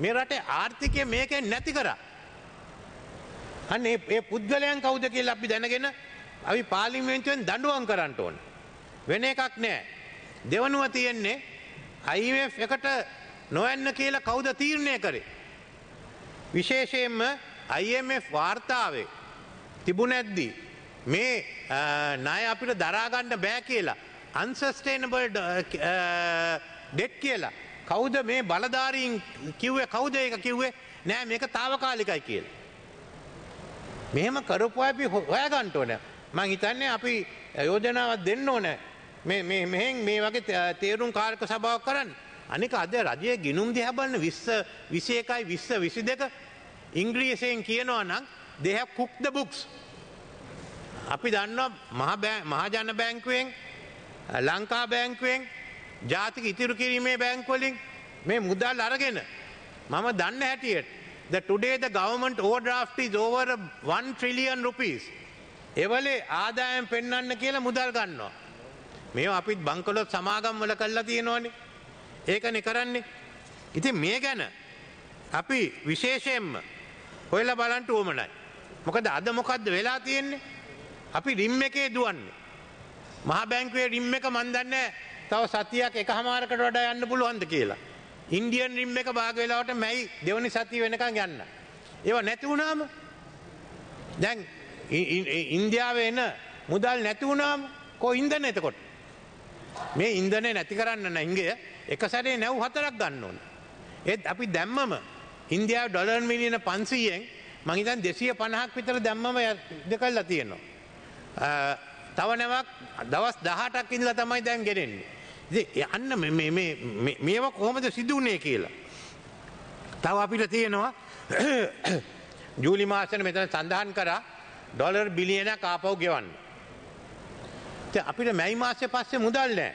මේ රටේ ආර්ථිකය මේකෙන් නැති කරා. අන්න ඒ පුද්ගලයන් කවුද කියලා අපි දැනගෙන අපි පාර්ලිමේන්තුවෙන් දඬුවම් කරන්න ඕන. වෙන එකක් නෑ. දෙවනුව තියෙන්නේ IMF එකට නොයන්න කියලා කවුද තීරණය කරේ? විශේෂයෙන්ම IMF වාර්තාවේ තිබුණැද්දි මේ ණය අපිට දරා ගන්න බෑ කියලා unsustainable debt කියලා කවුද මේ බලධාරීන් කිව්වේ කවුද ඒක කිව්වේ නෑ මේක తాවකාලිකයි කියලා. මෙහෙම කරපුවා අපි හොයාගන්න ඕන. මං හිතන්නේ අපි යෝජනාවක් දෙන්න ඕන. මේ මේ මෙහෙන් මේ වගේ තේරුම් කාර්ක සභාවක් කරන්න. අනික අද රජයේ ගිනුම් දිහා බලන 20 21යි 20 22 ඉංග්‍රීසියෙන් කියනවා නම් they have cooked the books. අපි දන්නවා මහ මහජන බැංකුවෙන් ලංකා බැංකුවෙන් ජාතික ඉතිරු කිරීමේ බැංක්වලින් මේ මුදල් අරගෙන මම දන්න හැටියට the today the government overdraft is over 1 trillion rupees එවලේ ආදායම් පෙන්වන්න කියලා මුදල් ගන්නවා මේවා අපිත් බංකොලොත් සමාගම් වල කරලා තියෙනවනේ ඒකනේ කරන්නේ ඉතින් මේ ගැන අපි විශේෂයෙන්ම හොයලා බලන්න උවමනයි මොකද අද මොකද්ද වෙලා තියෙන්නේ අපි රිම් එකේ දුවන්නේ මහා බැංකුවේ රිම් එක මන් දන්නේ නැහැ තව සතියක් එකහමාරකට වඩා යන්න පුළුවන්ද කියලා. ඉන්දියන් රිම් එක භාග වෙලාවට මැයි දෙවනි සතිය වෙනකන් යන්න. ඒව නැති වුණාම දැන් ඉන්දියාවේ එන මුදල් නැති වුණාම කො ඉන්ධන එතකොට? මේ ඉන්ධනේ නැති කරන්න නම් ඉංගය එක සැරේ නැව් හතරක් ගන්න ඕන. ඒත් අපි දැම්මම ඉන්දියාව ඩොලර් මිලියන 500න් මං හිතන් 250ක් විතර දැම්මම දෙකල්ලා තියෙනවා. තව නැවක් දවස් 18ක් ඉඳලා තමයි දැන් ගෙනෙන්නේ. ඉතින් අන්න මේ මේ මේව කොහොමද සිදුුනේ කියලා. තව අපිට තියෙනවා ජූලි මාසෙට මෙතන සඳහන් කරා ඩොලර් බිලියනක් ආපහු ගෙවන්න. ඉතින් අපිට මැයි මාසෙ පස්සේ මුදල් නැහැ.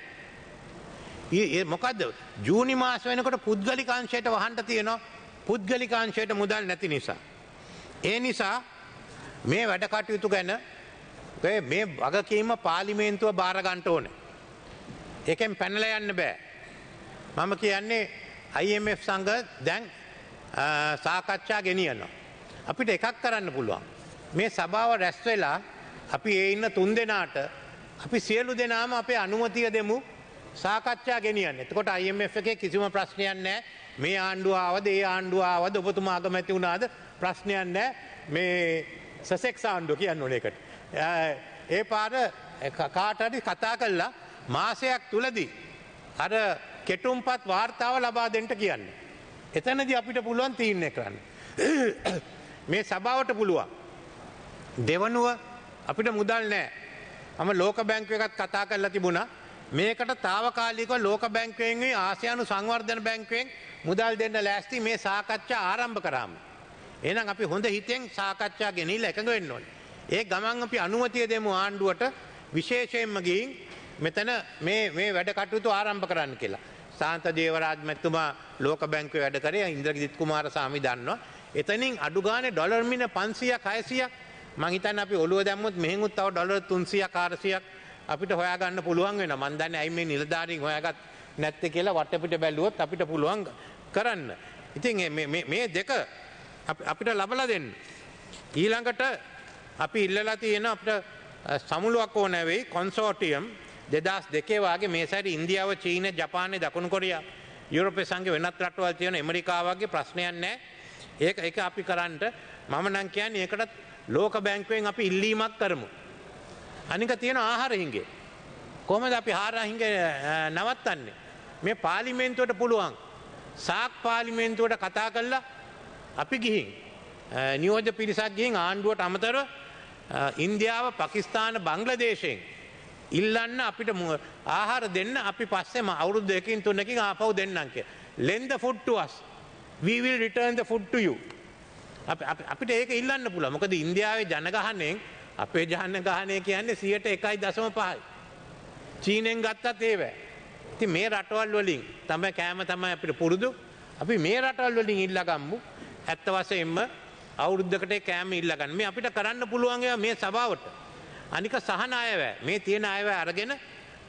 ඒ මොකද්ද? ජූනි මාස වෙනකොට පුද්ගලික අංශයට වහන්න තියෙනවා. පුද්ගලික අංශයට මුදල් නැති නිසා. ඒ නිසා මේ වැඩ කටයුතු ගැන මේ වගකීම පාලිමේන්තුව භාරගන්ට ඕන. එකෙන් පැනල යන්න බෑ. මම කියන්නේ IMF සංග දැන් සාකච්ඡා ගෙනියනවා. අපිට එකක් කරන්න පුළුවන්. මේ සභාව රැස් වෙලා අපි ඒ ඉන්න තුන් දෙනාට අපි සියලු දෙනාම අපේ අනුමතිය දෙමු සාකච්ඡා ගෙනියන්න. එතකොට IMF එකේ කිසිම ප්‍රශ්නයක් නැහැ. මේ ආණ්ඩුව ආවද ඒ ආණ්ඩුව ආවද ඔබතුමා අගමැති වුණාද ප්‍රශ්නයක් නැහැ. මේ සසෙක් සාණ්ඩු කියන්න ඕනේකට. ඒ පාර කාටඩි කතා කල්ලා මාසයක් තුලදී. අර කෙටුම්පත් වාර්තාව ලබා දෙන්ට කියන්න. එතනද අපිට පුළුවන් තීරණය කරන්න. මේ සභාවට පුළුවන්. දෙවනුව අපිට මුදල් නෑ. ම ලෝක බැංකුව එකත් කතා කරලා තිබුණා මේකට තාවකාලික ලෝක බැංකුවෙන්ගේ ආසියානු සංවර්ධන බැංකුවෙන් මුදල් දෙන්න ලෑස්ති මේ සාකච්ඡා ආරම්භ කරාම. එහෙනම් අපි හොඳ හිතෙන් සාකච්ඡා ගෙනිලා එකඟ වෙන්න ඕනේ. ඒ ගමන් අපි අනුමැතිය දෙමු ආණ්ඩුවට විශේෂයෙන්ම ගිහින් මෙතන මේ මේ වැඩ කටයුතු ආරම්භ කරන්න කියලා. සාන්ත දේවරාජ් මැතිතුමා ලෝක බැංකුවේ වැඩ කරේ ඉන්ද්‍රජිත් කුමාර සාමි දන්නවා. එතනින් අඩු ගානේ ඩොලර් මින 500ක් 600ක් මං හිතන්නේ අපි ඔළුව දැම්මොත් මෙහෙනුත් තව ඩොලර් 300ක් 400ක් අපිට හොයාගන්න පුළුවන් වෙනවා. මං දන්නේ ඇයි මේ නිලධාරීන් හොයාගත් නැත්තේ කියලා වටපිට බැලුවොත් අපිට පුළුවන් කරන්න. ඉතින් මේ මේ දෙක අපිට ලබලා දෙන්න. ඊළඟට අපි ඉල්ලලා තියෙන අපිට සමුළුවක් ඕන වෙයි කොන්සෝටියම් 2002 වාගේ මේ සැරේ ඉන්දියාව, චීන, ජපානය, දකුණු කොරියා, යුරෝපීය සංඝ වෙනත් රටවල් තියෙන ඇමරිකාව වගේ ප්‍රශ්නයක් නැහැ. ඒක ඒක අපි කරන්නට මම නම් කියන්නේ ඒකටත් ලෝක බැංකුවෙන් අපි ඉල්ලීමක් කරමු. අනික තියෙන ආහාර හිඟේ. කොහොමද අපි ආහාර හිඟේ නවත්තන්නේ? මේ පාර්ලිමේන්තුවට පුළුවන්. සාක් පාර්ලිමේන්තුවට කතා කරලා අපි ගිහින් නියෝජ්‍ය පිරිසක් ගිහින් ආණ්ඩුවට අමතරව ඉන්දියාව පකිස්තාන බංග්ලදේශයෙන් ඉල්ලන්න අපිට ආහාර දෙන්න අපි පස්සෙම අවුරුදු දෙකකින් තුනකින් ආපහු දෙන්නම් කිය. lend the food to us. we will return the food to you. අපිට ඒක ඉල්ලන්න පුළුවන්. මොකද ඉන්දියාවේ ජනගහණයෙන් අපේ ජනගහණය කියන්නේ 101.5යි. චීනෙන් ගත්තත් ඒවැ. ඉතින් මේ රටවල් වලින් තමයි කෑම තමයි අපිට පුරුදු. අපි මේ රටවල් වලින් ඉල්ලගම්මු. ඇත්ත වශයෙන්ම අවුරුද්දකට කෑම ඉල්ලගන්න. මේ අපිට කරන්න පුළුවන් මේ සභාවට. අනික සහන අයවැය මේ තියෙන අයවැය අරගෙන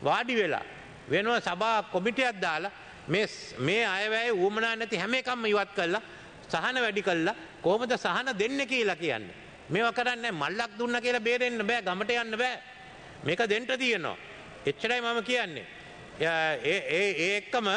වාඩි වෙලා වෙනව සභා කොමිටියක් දාලා මේ මේ අයවැය ඌමනා නැති හැම එකක්ම ඉවත් කළා සහන වැඩි කළා කොහොමද සහන දෙන්නේ කියලා කියන්නේ. මේවා කරන්නේ මල්ලක් දුන්න කියලා බේරෙන්න බෑ ගමට යන්න බෑ. මේක දෙන්න තියෙනවා. එච්චරයි මම කියන්නේ. ඒ ඒ එක්කම